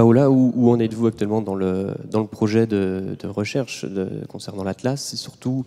Paola, où, en êtes-vous actuellement dans le, dans le projet de, recherche concernant l'Atlas et surtout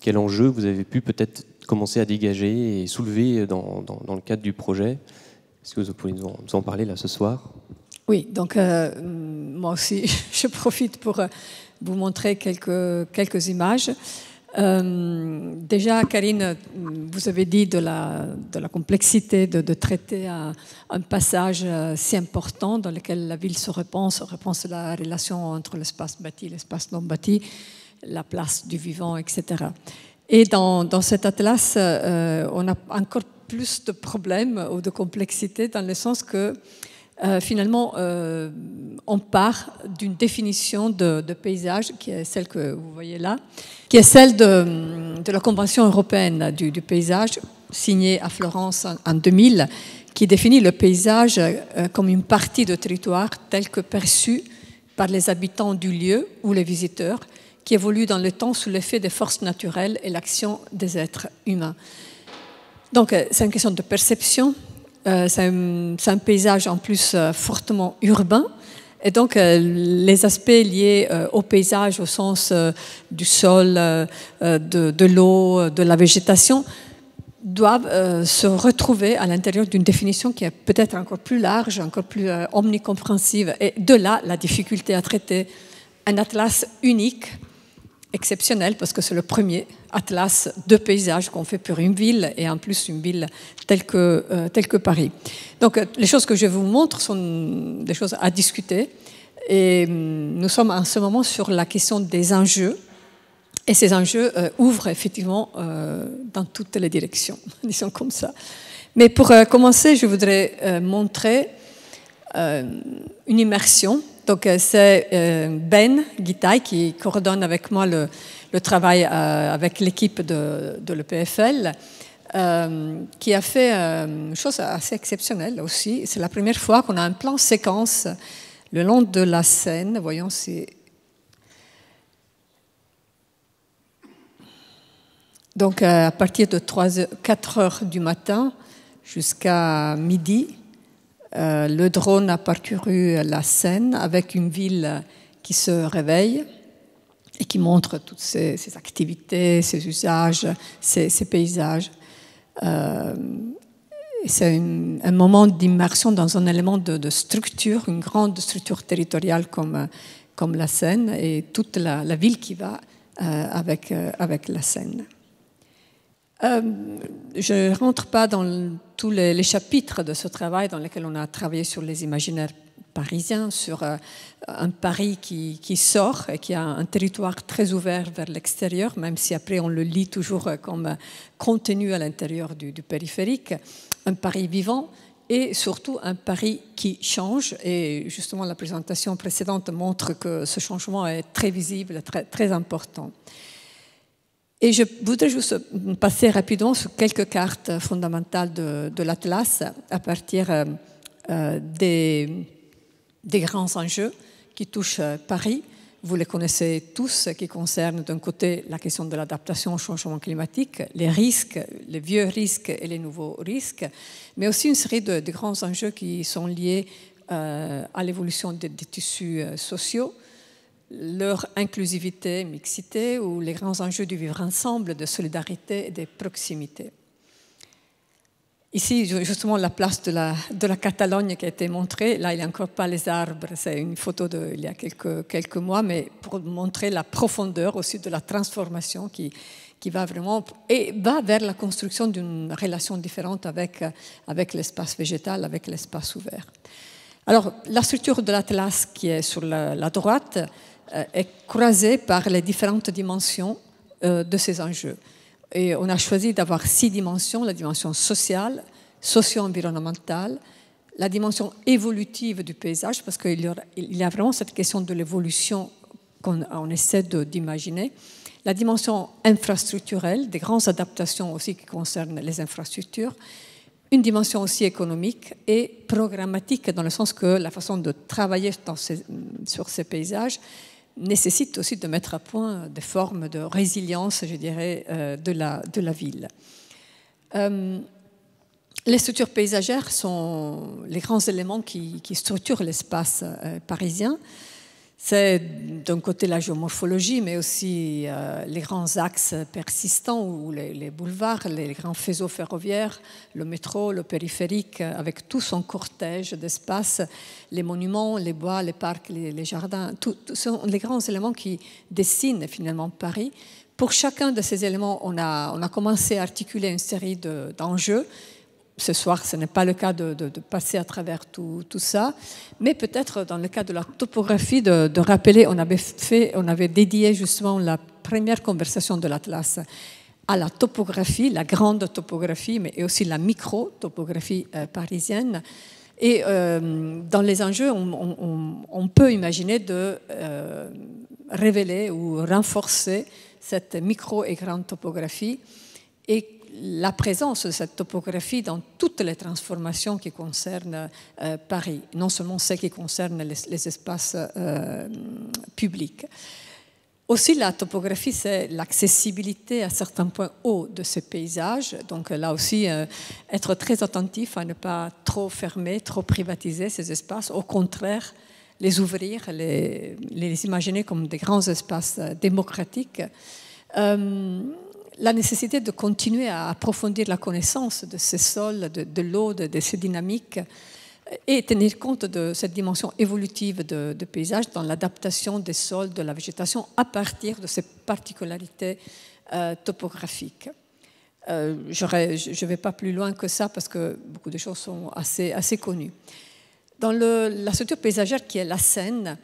quel enjeu vous avez pu peut-être commencer à dégager et soulever dans, le cadre du projet Est-ce que vous pouvez nous en, parler là ce soir Oui, donc euh, moi aussi je profite pour euh, vous montrer quelques, quelques images. Euh, déjà, Karine, vous avez dit de la, complexité de, traiter un, passage euh, si important dans lequel la ville se repense, se repense la relation entre l'espace bâti, l'espace non bâti, la place du vivant, etc. Et dans, dans cet atlas, euh, on a encore plus de problèmes ou de complexité dans le sens que euh, finalement, euh, on part d'une définition de, paysage, qui est celle que vous voyez là, qui est celle de, la Convention européenne du, paysage, signée à Florence en, 2000, qui définit le paysage euh, comme une partie de territoire telle que perçue par les habitants du lieu ou les visiteurs, qui évolue dans le temps sous l'effet des forces naturelles et l'action des êtres humains. Donc, c'est une question de perception, euh, c'est un, paysage en plus euh, fortement urbain. Et donc, euh, les aspects liés au paysage, au sens du sol, de, de l'eau, de la végétation, doivent se retrouver à l'intérieur d'une définition qui est peut-être encore plus large, encore plus omnicompréhensive. Et de là, la difficulté à traiter un atlas unique exceptionnel parce que c'est le premier atlas de paysages qu'on fait pour une ville et en plus une ville telle que, euh, que Paris. Donc euh, les choses que je vous montre sont des choses à discuter et hum, nous sommes en ce moment sur la question des enjeux et ces enjeux euh, ouvrent effectivement dans toutes les directions, disons comme ça. Mais pour commencer, je voudrais montrer une immersion donc euh, c'est euh, Ben Guitaille qui coordonne avec moi le, travail euh, avec l'équipe de, l'EPFL. qui a fait une chose assez exceptionnelle aussi. C'est la première fois qu'on a un plan séquence le long de la scène. Voyons si. Donc, à partir de 4 h du matin jusqu'à midi, euh, le drone a parcouru la Seine avec une ville qui se réveille et qui montre toutes ses, activités, ses usages, ses, paysages. Euh, c'est un moment d'immersion dans un élément de, structure, une grande structure territoriale comme, la Seine et toute la, ville qui va euh, avec, avec la Seine. Euh, je ne rentre pas dans tous les, chapitres de ce travail dans lesquels on a travaillé sur les imaginaires parisiens, sur euh, un Paris qui, sort et qui a un territoire très ouvert vers l'extérieur, même si après on le lit toujours comme contenu à l'intérieur du, périphérique, un Paris vivant et surtout un Paris qui change. Et justement, la présentation précédente montre que ce changement est très visible, très, très important. Et je voudrais juste passer rapidement sur quelques cartes fondamentales de, l'Atlas à partir euh, euh, des, grands enjeux qui touchent euh, Paris. Vous les connaissez tous, qui concernent d'un côté la question de l'adaptation au changement climatique, les risques, les vieux risques et les nouveaux risques, mais aussi une série de, grands enjeux qui sont liés à l'évolution des, tissus sociaux, leur inclusivité, mixité ou les grands enjeux du vivre ensemble, de solidarité et de proximité. Ici, justement, la place de la, de la Catalogne qui a été montrée. Là, il n'y a encore pas les arbres. C'est une photo d'il y a quelques, quelques mois, mais pour montrer la profondeur aussi de la transformation qui, qui va vraiment et va vers la construction d'une relation différente avec, avec l'espace végétal, avec l'espace ouvert. Alors, la structure de l'atlas qui est sur la droite, euh, est croisée par les différentes dimensions euh, de ces enjeux. Et on a choisi d'avoir six dimensions, la dimension sociale, socio-environnementale, la dimension évolutive du paysage, parce qu'il y, a, vraiment cette question de l'évolution qu'on essaie d'imaginer, la dimension infrastructurelle, des grandes adaptations aussi qui concernent les infrastructures, une dimension aussi économique et programmatique, dans le sens que la façon de travailler sur ces paysages nécessite aussi de mettre à point des formes de résilience, je dirais, euh, de, la, ville. Euh, les structures paysagères sont les grands éléments qui structurent l'espace euh, parisien. C'est d'un côté la géomorphologie, mais aussi euh, les grands axes persistants ou les, boulevards, les grands faisceaux ferroviaires, le métro, le périphérique, avec tout son cortège d'espace, les monuments, les bois, les parcs, les, jardins, tous sont les grands éléments qui dessinent finalement Paris. Pour chacun de ces éléments, on a, commencé à articuler une série d'enjeux ce soir, ce n'est pas le cas de, passer à travers tout, ça, mais peut-être dans le cas de la topographie, de, rappeler, on avait, fait, on avait dédié justement la première conversation de l'Atlas à la topographie, la grande topographie, mais aussi la micro-topographie euh, parisienne. Et euh, dans les enjeux, on, peut imaginer de euh, révéler ou renforcer cette micro et grande topographie et la présence de cette topographie dans toutes les transformations qui concernent euh, Paris, non seulement celles qui concernent les, espaces euh, publics. Aussi, la topographie, c'est l'accessibilité à certains points hauts de ces paysages. Donc là aussi, euh, être très attentif à ne pas trop fermer, trop privatiser ces espaces. Au contraire, les ouvrir, les, les imaginer comme des grands espaces démocratiques la nécessité de continuer à approfondir la connaissance de ces sols, de, l'eau, de, ces dynamiques, et tenir compte de cette dimension évolutive de, paysage dans l'adaptation des sols, de la végétation, à partir de ces particularités euh, topographiques. Euh, je ne vais pas plus loin que ça parce que beaucoup de choses sont assez, connues. Dans la structure paysagère qui est la Seine,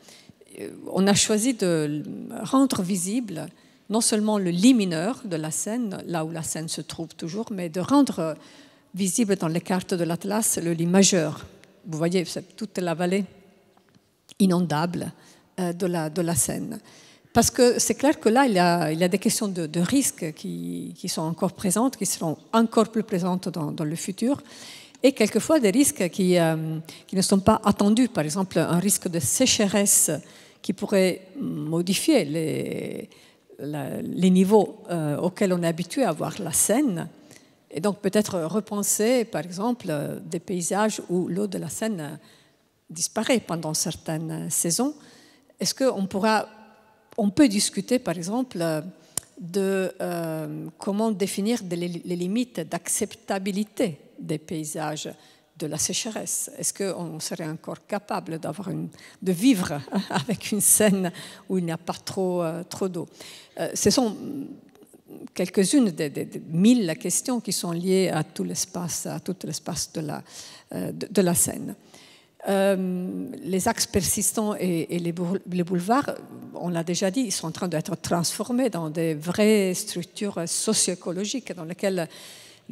euh, on a choisi de rendre visible non seulement le lit mineur de la Seine, là où la Seine se trouve toujours, mais de rendre visible dans les cartes de l'Atlas le lit majeur. Vous voyez, c'est toute la vallée inondable euh, de la, de la Seine. Parce que c'est clair que là, il y a, il des questions de, risques qui, sont encore présentes, qui seront encore plus présentes dans, le futur, et quelquefois des risques qui, euh, qui, ne sont pas attendus. Par exemple, un risque de sécheresse qui pourrait modifier les, les niveaux euh, auxquels on est habitué à voir la Seine. Et donc peut-être repenser, par exemple, euh, des paysages où l'eau de la Seine euh, disparaît pendant certaines saisons. Est-ce qu'on pourra, on peut discuter, par exemple, de comment définir les limites d'acceptabilité des paysages de la sécheresse Est-ce qu'on serait encore capable de vivre avec une scène où il n'y a pas trop, euh, trop d'eau euh, Ce sont quelques-unes des, mille questions qui sont liées à tout l'espace, à tout l'espace de la, euh, de, la Seine. les axes persistants et, et les, boulevards, on l'a déjà dit, ils sont en train d'être transformés dans des vraies structures socio-écologiques dans lesquelles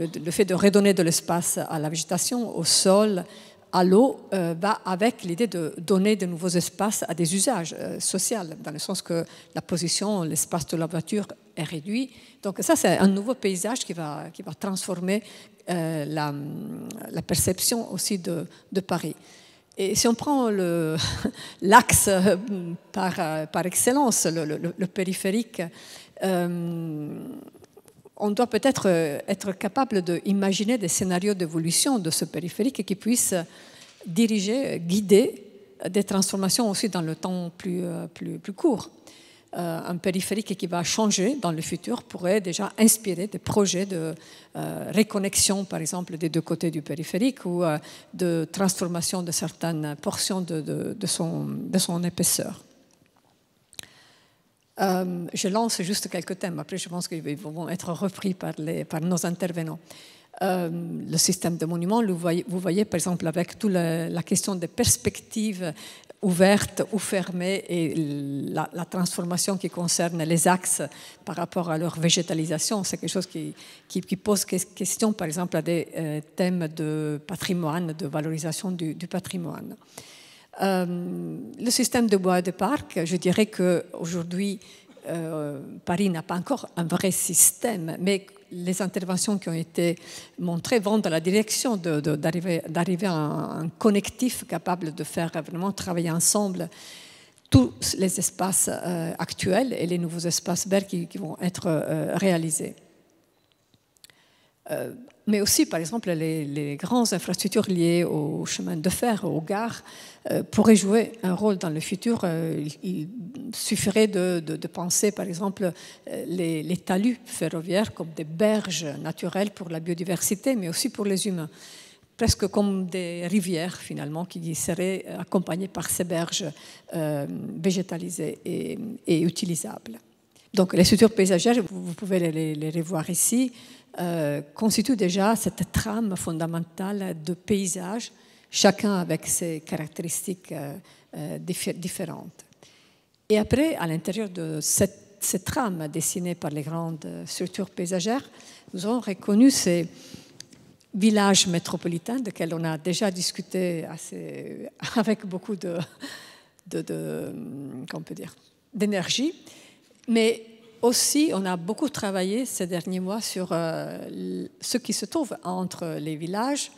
le, fait de redonner de l'espace à la végétation, au sol, à l'eau euh, va avec l'idée de donner de nouveaux espaces à des usages euh, sociaux, dans le sens que la position, l'espace de la voiture est réduit. Donc ça, c'est un nouveau paysage qui va, qui va transformer euh, la, la, perception aussi de, de, Paris. Et si on prend l'axe par, par excellence, le périphérique, on doit peut-être euh, être capable d'imaginer des scénarios d'évolution de ce périphérique qui puissent diriger, guider des transformations aussi dans le temps plus, euh, plus, plus court. Euh, un périphérique qui va changer dans le futur pourrait déjà inspirer des projets de reconnexion, par exemple, des deux côtés du périphérique ou de transformation de certaines portions de, son, de son épaisseur. Euh, je lance juste quelques thèmes, après je pense qu'ils vont être repris par, nos intervenants. Euh, le système de monuments, vous voyez, par exemple avec toute la, question des perspectives ouvertes ou fermées et la, transformation qui concerne les axes par rapport à leur végétalisation, c'est quelque chose qui, pose question par exemple à des euh, thèmes de patrimoine, de valorisation du patrimoine. Euh, le système de bois de parc, je dirais qu'aujourd'hui, euh, Paris n'a pas encore un vrai système, mais les interventions qui ont été montrées vont dans la direction d'arriver à un, connectif capable de faire vraiment travailler ensemble tous les espaces euh, actuels et les nouveaux espaces verts qui, vont être réalisés mais aussi, par exemple, les, grandes infrastructures liées aux chemins de fer, aux gares, euh, pourraient jouer un rôle dans le futur. Euh, il suffirait de, penser, par exemple, euh, les, talus ferroviaires comme des berges naturelles pour la biodiversité, mais aussi pour les humains. Presque comme des rivières, finalement, qui seraient accompagnées par ces berges végétalisées et utilisables. Donc les structures paysagères, vous pouvez les, revoir ici, euh, constituent déjà cette trame fondamentale de paysage, chacun avec ses caractéristiques euh, euh, différentes. Et après, à l'intérieur de cette, trame dessinée par les grandes structures paysagères, nous avons reconnu ces villages métropolitains quels on a déjà discuté avec beaucoup de, peut dire, d'énergie. Mais aussi, on a beaucoup travaillé ces derniers mois sur euh, ce qui se trouve entre les villages,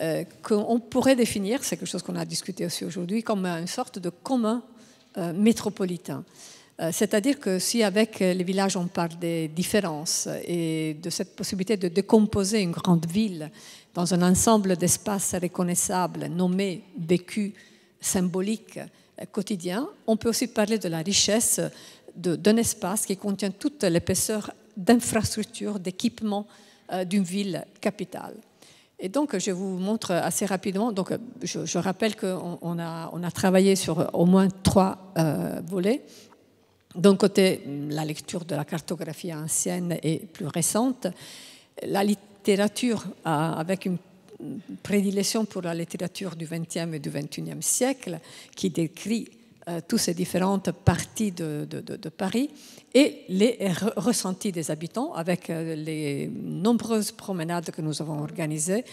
euh, qu'on pourrait définir, c'est quelque chose qu'on a discuté aussi aujourd'hui, comme une sorte de commun euh, métropolitain. C'est-à-dire que si avec les villages on parle des différences et de cette possibilité de décomposer une grande ville dans un ensemble d'espaces reconnaissables, nommés, vécus, symboliques, quotidiens, on peut aussi parler de la richesse d'un espace qui contient toute l'épaisseur d'infrastructures, d'équipements euh, d'une ville capitale. Et donc, je vous montre assez rapidement. Donc, je, rappelle qu'on a, on a, travaillé sur au moins trois euh, volets. D'un côté, la lecture de la cartographie ancienne et plus récente, la littérature euh, avec une prédilection pour la littérature du XXe et du XXIe siècle, qui décrit euh, toutes ces différentes parties de, Paris et les ressentis des habitants avec euh, les nombreuses promenades que nous avons organisées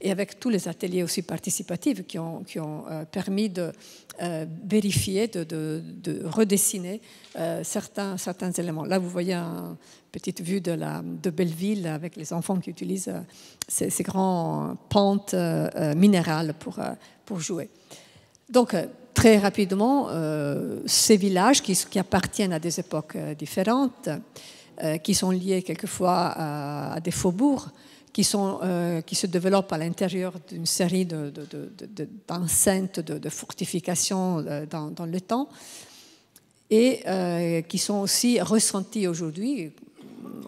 et avec tous les ateliers aussi participatifs qui ont, euh, permis de vérifier, de, redessiner certains, éléments. Là, vous voyez une petite vue de, Belleville avec les enfants qui utilisent ces, grandes pentes minérales pour jouer. Donc, euh, très rapidement, euh, ces villages qui, appartiennent à des époques euh, différentes, qui sont liés quelquefois à, des faubourgs, qui, se développent à l'intérieur d'une série d'enceintes de, fortifications dans, le temps, et qui sont aussi ressentis aujourd'hui,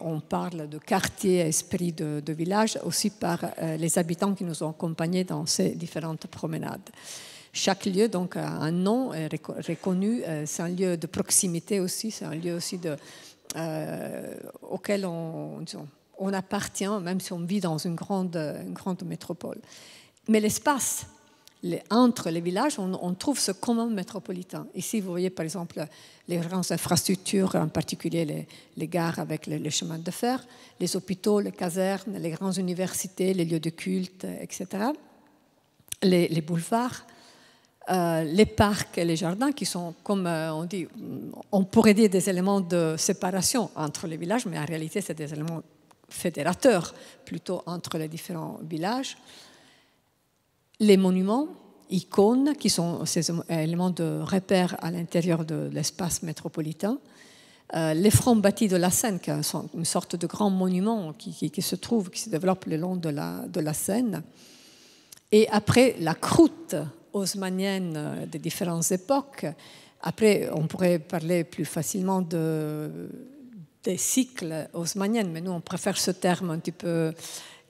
on parle de quartier, esprit de, village, aussi par les habitants qui nous ont accompagnés dans ces différentes promenades chaque lieu donc, a un nom reconnu. Euh, c'est un lieu de proximité aussi, c'est un lieu aussi de, euh, auquel on, on, appartient, même si on vit dans une grande, grande métropole. Mais l'espace entre les villages, on, trouve ce commun métropolitain. Ici, vous voyez par exemple les grandes infrastructures, en particulier les, gares avec les, les, chemins de fer, les hôpitaux, les casernes, les grandes universités, les lieux de culte, etc. Les, boulevards. Euh, les parcs et les jardins qui sont, comme euh, on dit, on pourrait dire des éléments de séparation entre les villages, mais en réalité, c'est des éléments fédérateurs plutôt entre les différents villages. Les monuments, icônes, qui sont ces éléments de repère à l'intérieur de l'espace métropolitain. Euh, les fronts bâtis de la Seine, qui sont une sorte de grand monument qui, se trouve, qui se développe le long de la, de la Seine. Et après, la croûte osmanienne euh, des différentes époques. Après, on pourrait parler plus facilement de, des cycles osmaniennes mais nous, on préfère ce terme un petit peu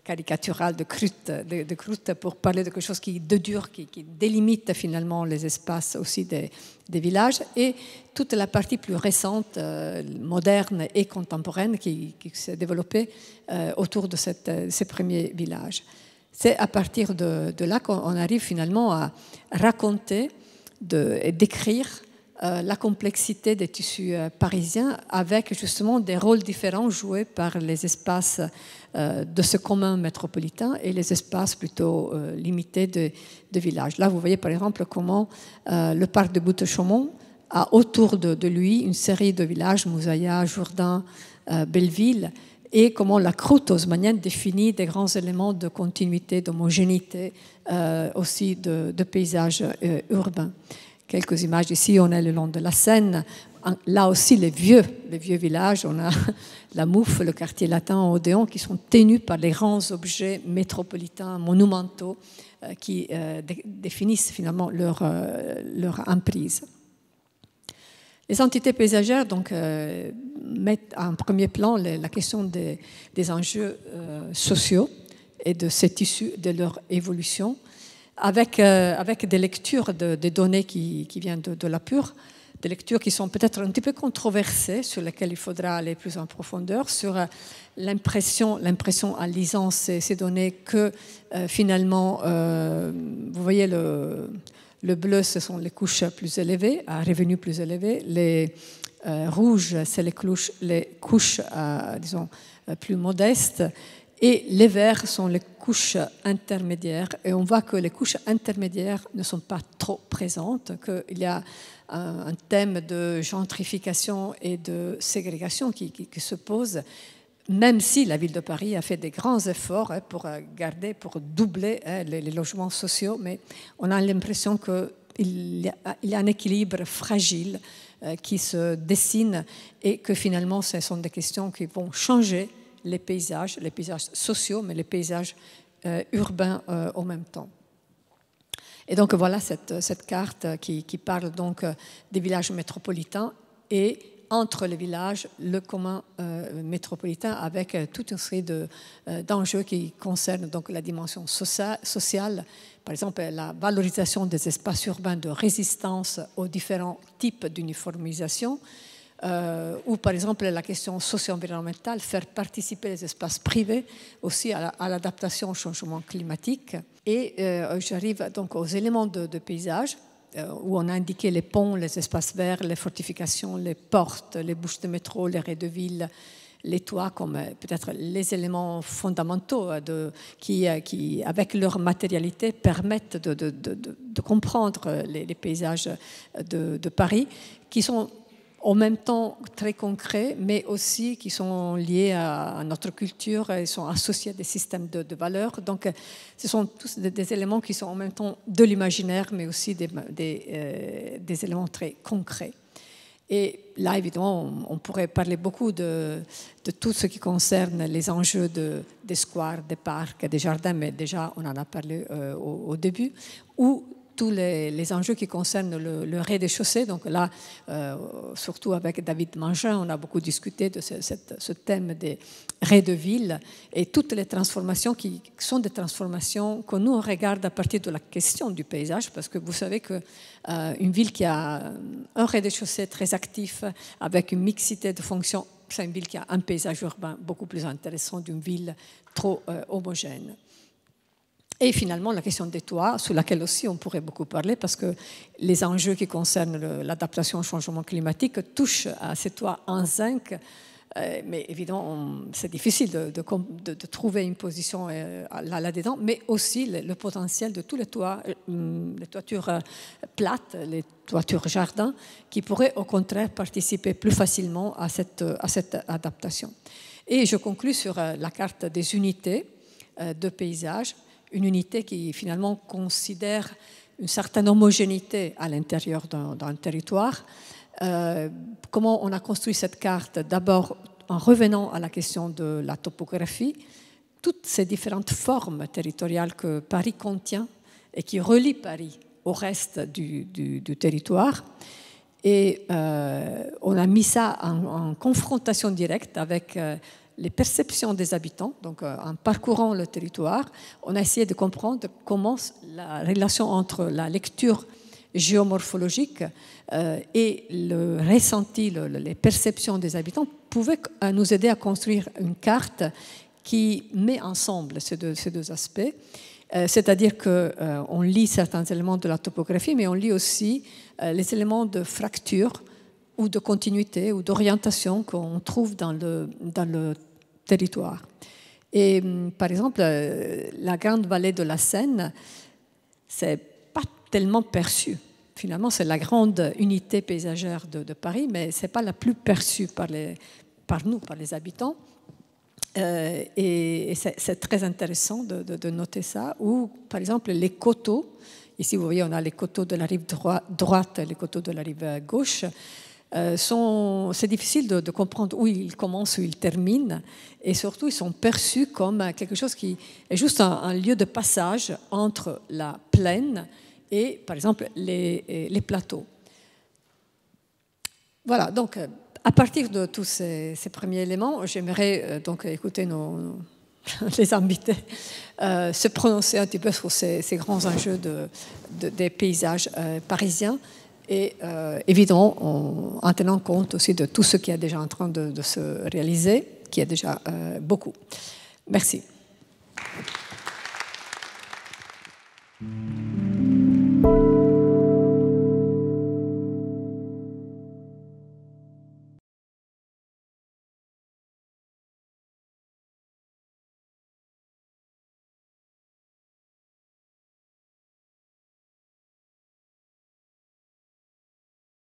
caricatural de croute de, de pour parler de quelque chose qui de dur, qui, délimite finalement les espaces aussi des, villages, et toute la partie plus récente, euh, moderne et contemporaine qui, s'est développée euh, autour de ces premiers villages. C'est à partir de, là qu'on arrive finalement à raconter et décrire euh, la complexité des tissus euh, parisiens avec justement des rôles différents joués par les espaces euh, de ce commun métropolitain et les espaces plutôt limités de, villages. Là, vous voyez par exemple comment le parc de Boutte-Chaumont a autour de, de, lui une série de villages, Moussaïa, Jourdain, Belleville, et comment la croûte osmanienne définit des grands éléments de continuité, d'homogénéité euh, aussi de, de paysages euh, urbains. Quelques images ici, on est le long de la Seine. Là aussi, les vieux, les vieux villages, on a la Mouffe, le quartier latin, Odéon, qui sont tenus par les grands objets métropolitains, monumentaux, euh, qui définissent finalement leur emprise. Les entités paysagères donc, euh, mettent en premier plan la question des, enjeux euh, sociaux et de cette issue de leur évolution, avec, euh, avec des lectures de, des données qui, qui viennent de, de, la pure, des lectures qui sont peut-être un petit peu controversées, sur lesquelles il faudra aller plus en profondeur, sur l'impression, l'impression en lisant ces données que finalement, vous voyez le le bleu, ce sont les couches plus élevées, à revenus plus élevés. Les euh, rouges, c'est les, couches, les couches à euh, disons, euh, plus modestes. Et les verts sont les couches intermédiaires. Et on voit que les couches intermédiaires ne sont pas trop présentes, qu'il y a un, thème de gentrification et de ségrégation qui se pose même si la ville de Paris a fait des grands efforts hein, pour euh, garder, pour doubler hein, les logements sociaux, mais on a l'impression qu'il y a un équilibre fragile euh, qui se dessine et que finalement ce sont des questions qui vont changer les paysages, les paysages sociaux, mais les paysages euh, urbains en même temps. Et donc voilà cette, cette carte qui, qui, parle donc des villages métropolitains et entre les villages, le commun euh, métropolitain, avec euh, toute une série euh, d'enjeux qui concernent donc la dimension sociale, par exemple la valorisation des espaces urbains de résistance aux différents types d'uniformisation, ou par exemple la question socio-environnementale, faire participer les espaces privés aussi à l'adaptation au changement climatique. Et j'arrive donc aux éléments de, de paysage. Euh, où on a indiqué les ponts, les espaces verts, les fortifications, les portes, les bouches de métro, les raies de ville, les toits comme euh, peut-être les éléments fondamentaux euh, qui, avec leur matérialité, permettent de, comprendre les, les paysages de Paris, qui sont en même temps très concrets, mais aussi qui sont liés à, notre culture et sont associés à des systèmes de, valeurs. Donc, euh, ce sont tous des, éléments qui sont en même temps de l'imaginaire, mais aussi des, euh, éléments très concrets. Et là, évidemment, on, pourrait parler beaucoup de, tout ce qui concerne les enjeux des squares, des parcs, des jardins, mais déjà, on en a parlé euh, au, début, ou tous les, enjeux qui concernent le, rez-de-chaussée. Donc là, euh, surtout avec David Mangin, on a beaucoup discuté de ce, thème des rez de ville et toutes les transformations qui sont des transformations que nous on regarde à partir de la question du paysage, parce que vous savez que euh, une ville qui a un rez-de-chaussée très actif avec une mixité de fonctions, c'est une ville qui a un paysage urbain beaucoup plus intéressant d'une ville trop euh, homogène. Et finalement, la question des toits, sur laquelle aussi on pourrait beaucoup parler, parce que les enjeux qui concernent l'adaptation au changement climatique touchent à ces toits en zinc. Euh, mais évidemment, c'est difficile de, de, trouver une position euh, là-dedans, mais aussi le, potentiel de tous les toits, euh, hum, les toitures plates, les toitures jardins, qui pourraient au contraire participer plus facilement à cette, à cette adaptation. Et je conclus sur la carte des unités de paysage une unité qui finalement considère une certaine homogénéité à l'intérieur d'un territoire. Euh, comment on a construit cette carte D'abord en revenant à la question de la topographie, toutes ces différentes formes territoriales que Paris contient et qui relient Paris au reste du, territoire. Et euh, on a mis ça en, confrontation directe avec euh, les perceptions des habitants. Donc, euh, en parcourant le territoire, on a essayé de comprendre comment la relation entre la lecture géomorphologique euh, et le ressenti, les perceptions des habitants pouvaient euh, nous aider à construire une carte qui met ensemble ces deux, aspects. C'est-à-dire qu'on on lit certains éléments de la topographie, mais on lit aussi les éléments de fracture ou de continuité ou d'orientation qu'on trouve dans le, dans le territoire. Et hum, par exemple, euh, la grande vallée de la Seine, c'est pas tellement perçu. Finalement, c'est la grande unité paysagère de, Paris, mais c'est pas la plus perçue par, les, par nous, par les habitants. Euh, et, c'est très intéressant de, de, noter ça. Ou par exemple, les coteaux. Ici, vous voyez, on a les coteaux de la rive droite et les coteaux de la rive gauche. Euh, c'est difficile de, comprendre où ils commencent, où ils terminent, et surtout ils sont perçus comme quelque chose qui est juste un, lieu de passage entre la plaine et, par exemple, les, plateaux. Voilà, donc à partir de tous ces, premiers éléments, j'aimerais euh, donc écouter nos, les invités euh, se prononcer un petit peu sur ces, grands enjeux des paysages parisiens et euh, évidemment en, tenant compte aussi de tout ce qui est déjà en train de, se réaliser, qui est déjà euh, beaucoup. Merci.